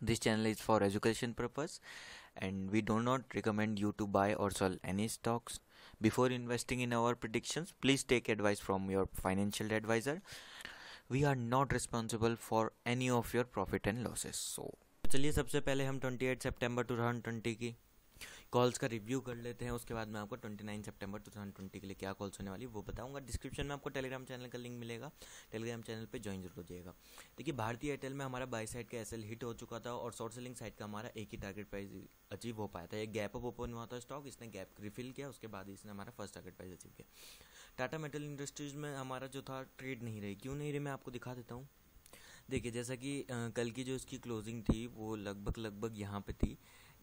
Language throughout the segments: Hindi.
this channel is for education purpose and we do not recommend you to buy or sell any stocks before investing in our predictions please take advice from your financial advisor we are not responsible for any of your profit and losses so चलिए सबसे पहले हम 28 सितंबर 2020 की कॉल्स का रिव्यू कर लेते हैं उसके बाद मैं आपको twenty nine September two thousand twenty के लिए क्या कॉल्स होने वाली वो बताऊंगा डिस्क्रिप्शन में आपको टेलीग्राम चैनल का लिंक मिलेगा टेलीग्राम चैनल पर ज्वाइन जरूर हो जाएगा देखिए भारतीय एयरटेल में हमारा बाई साइड का एस हिट हो चुका था और शॉर्ट सेलिंग साइड का हमारा एक ही टारगेट प्राइस अचीव हो पाया था एक गैप अप ओपन हुआ था स्टॉक इसने गैप रिफिल किया उसके बाद इसने हमारा फर्स्ट टारगेट प्राइस अचीव किया टाटा मेटल इंडस्ट्रीज में हमारा जो था ट्रेड नहीं रही क्यों नहीं रही मैं आपको दिखा देता हूँ देखिए जैसा कि कल की जो इसकी क्लोजिंग थी वो लगभग लगभग यहाँ पे थी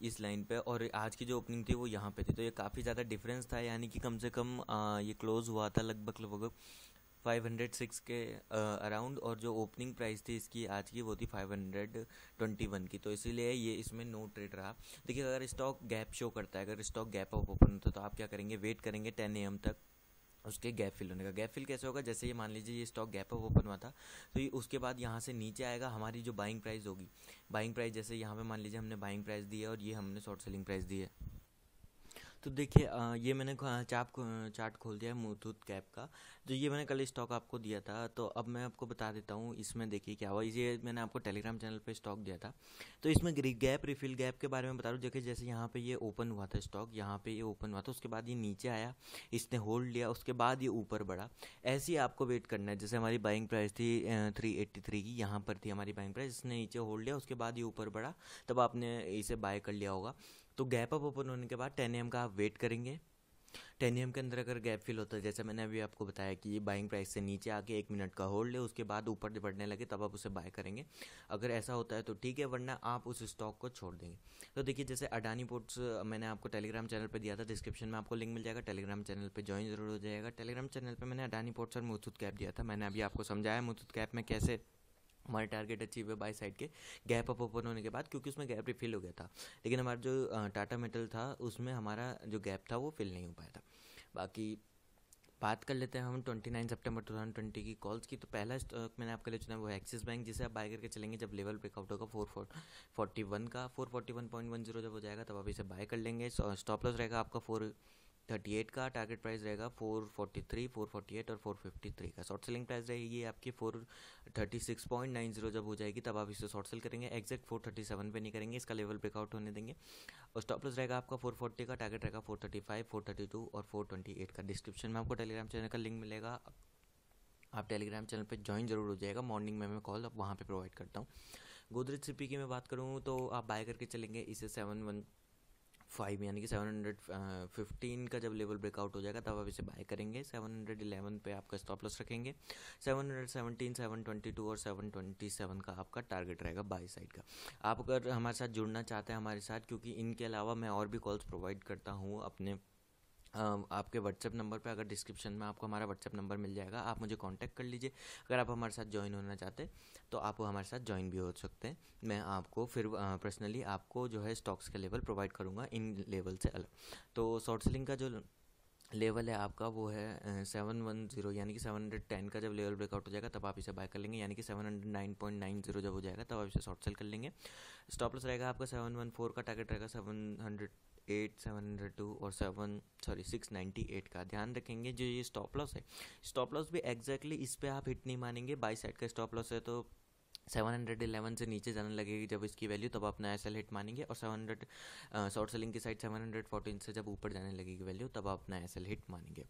इस लाइन पे और आज की जो ओपनिंग थी वो यहाँ पे थी तो ये काफ़ी ज़्यादा डिफरेंस था यानी कि कम से कम आ, ये क्लोज़ हुआ था लगभग लगभग फाइव हंड्रेड सिक्स के अराउंड और जो ओपनिंग प्राइस थी इसकी आज की वो थी फाइव हंड्रेड ट्वेंटी वन की तो इसीलिए ये इसमें नो ट्रेड रहा देखिए अगर स्टॉक गैप शो करता है अगर स्टॉक गैप ऑफ ओपन होता है तो आप क्या करेंगे वेट करेंगे टेन ए एम तक उसके गैप फिल होने का गैप फिल कैसे होगा जैसे ये मान लीजिए ये स्टॉक गैप अप ओपन हुआ था तो ये उसके बाद यहाँ से नीचे आएगा हमारी जो बाइंग प्राइस होगी बाइंग प्राइस जैसे यहाँ पे मान लीजिए हमने बाइंग प्राइस दी है और ये हमने शॉर्ट सेलिंग प्राइस दी है तो देखिए ये मैंने चाप चार्ट खोल दिया है मुथूत कैप का तो ये मैंने कल स्टॉक आपको दिया था तो अब मैं आपको बता देता हूँ इसमें देखिए क्या हुआ ये मैंने आपको टेलीग्राम चैनल पे स्टॉक दिया था तो इसमें गैप रिफिल गैप के बारे में बता रहा हूँ देखिए जैसे यहाँ पे ये ओपन हुआ था स्टॉक यहाँ पे ये ओपन हुआ था उसके बाद ये नीचे आया इसने होल्ड लिया उसके बाद ये ऊपर बढ़ा ऐसे ही आपको वेट करना है जैसे हमारी बाइंग प्राइस थी थ्री एट्टी थ्री की यहाँ पर थी हमारी बाइंग प्राइस इसने नीचे होल्ड लिया उसके बाद ये ऊपर बढ़ा तब आपने इसे बाय कर लिया होगा तो गैप अप ओपन होने के बाद टेन एम का आप वेट करेंगे टेन एम के अंदर अगर गैप फिल होता है जैसे मैंने अभी आपको बताया कि ये बाइंग प्राइस से नीचे आके एक मिनट का होल्ड है उसके बाद ऊपर बढ़ने लगे तब आप उसे बाय करेंगे अगर ऐसा होता है तो ठीक है वरना आप उस स्टॉक को छोड़ देंगे तो देखिए जैसे अडानी पोर्ट्स मैंने आपको टेलीग्राम चैनल पर दिया था डिस्क्रिप्शन में आपको लिंक मिल जाएगा टेलीग्राम चैनल पर ज्वाइन जरूर हो जाएगा टेलीग्राम चैनल पर मैंने अडानी पोर्ट्स और मुथूत कैप दिया था मैंने अभी आपको समझाया मुथूत कैप में कैसे हमारे टारगेट अचीव हुए बाई साइड के गैप अप ओपन होने के बाद क्योंकि उसमें गैप रिफिल हो गया था लेकिन हमारा जो टाटा मेटल था उसमें हमारा जो गैप था वो फिल नहीं हो पाया था बाकी बात कर लेते हैं हम 29 सितंबर 2020 की कॉल्स की तो पहला स्टॉक मैंने आपके लिए चुना है वो एक्सिस बैंक जिसे आप बाय करके चलेंगे जब लेवल ब्रेकआउट होगा फोर फोर फोर्टी वन का four forty one point one zero जब हो जाएगा तब आप इसे बाय कर लेंगे स्टॉप लॉस रहेगा आपका फोर थर्टी एट का टारगेट प्राइस रहेगा four forty three four forty eight और फोर फिफ्टी थ्री का शॉर्ट सेलिंग प्राइस रहेगी आपकी four thirty six point nine zero जब हो जाएगी तब आप इसे शॉर्ट सेल करेंगे एक्जैक्ट फोर थर्टी सेवन पर नहीं करेंगे इसका लेवल ब्रेकआउट होने देंगे और स्टॉप लॉस रहेगा आपका फोर फोर्टी का टारगेट रहेगा four thirty five four thirty two और फोर ट्वेंटी एट का डिस्क्रिप्शन में आपको टेलीग्राम चैनल का लिंक मिलेगा आप टेलीग्राम चैनल पर ज्वाइन जरूर हो जाएगा मॉर्निंग में मैं कॉल वहाँ पर प्रोवाइड करता हूँ गोदरेज सीपी की मैं बात करूँ तो आप बाय करके चलेंगे इसे सेवन वन फाइव यानी कि सेवन हंड्रेड फिफ्टीन का जब लेवल ब्रेकआउट हो जाएगा तब आप इसे बाय करेंगे सेवन हंड्रेड इलेवन पर आपका स्टॉप लॉस रखेंगे seven hundred seventeen seven twenty two और सेवन ट्वेंटी सेवन का आपका टारगेट रहेगा बाई साइड का आप अगर हमारे साथ जुड़ना चाहते हैं हमारे साथ क्योंकि इनके अलावा मैं और भी कॉल्स प्रोवाइड करता हूँ अपने आपके व्हाट्सएप नंबर पे अगर डिस्क्रिप्शन में आपको हमारा व्हाट्सएप नंबर मिल जाएगा आप मुझे कांटेक्ट कर लीजिए अगर आप हमारे साथ ज्वाइन होना चाहते तो आप हमारे साथ ज्वाइन भी हो सकते हैं मैं आपको फिर पर्सनली आपको जो है स्टॉक्स का लेवल प्रोवाइड करूँगा इन लेवल से अलग तो शॉर्ट सेलिंग का जो लेवल है आपका वो है सेवन वन जीरो यानी कि सेवन हंड्रेड टेन का जब लेवल ब्रेकआउट हो जाएगा तब आप इसे बाय कर लेंगे यानी कि seven hundred nine point nine zero जब हो जाएगा तब आप इसे शॉर्ट सेल कर लेंगे स्टॉप लॉस रहेगा आपका सेवन वन फोर का टारगेट रहेगा seven hundred eight seven hundred two और seven sorry six ninety eight का ध्यान रखेंगे जो ये स्टॉप लॉस है स्टॉप लॉस भी एग्जैक्टली exactly इस पर आप हिट नहीं मानेंगे बाई साइड का स्टॉप लॉस है तो सेवन हंड्रेड इलेवन से नीचे जाने लगेगी जब इसकी वैल्यू तब आप नया सेल हिट मानेंगे और सेवन हंड्रेड शॉर्ट सेलिंग की साइड सेवन हंड्रेड फोर्टीन से जब ऊपर जाने लगेगी वैल्यू तब आप नया सेल हिट मानेंगे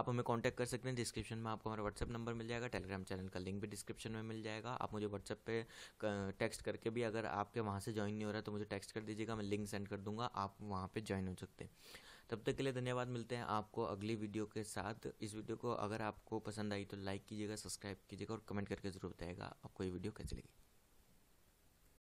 आप हमें कांटेक्ट कर सकते हैं डिस्क्रिप्शन में आपको हमारा व्हाट्सअप नंबर मिल जाएगा टेलीग्राम चैनल का लिंक भी डिस्क्रिप्शन में मिल जाएगा आप मुझे व्हाट्सअप पर टेक्स्ट करके भी अगर आपके वहाँ से ज्वाइन नहीं हो रहा तो मुझे टेक्स्ट कर दीजिएगा मैं लिंक सेंड कर दूंगा आप वहाँ पर ज्वाइन हो सकते हैं तब तक के लिए धन्यवाद मिलते हैं आपको अगली वीडियो के साथ इस वीडियो को अगर आपको पसंद आई तो लाइक कीजिएगा सब्सक्राइब कीजिएगा और कमेंट करके जरूर बताएगा आपको ये वीडियो कैसी लगी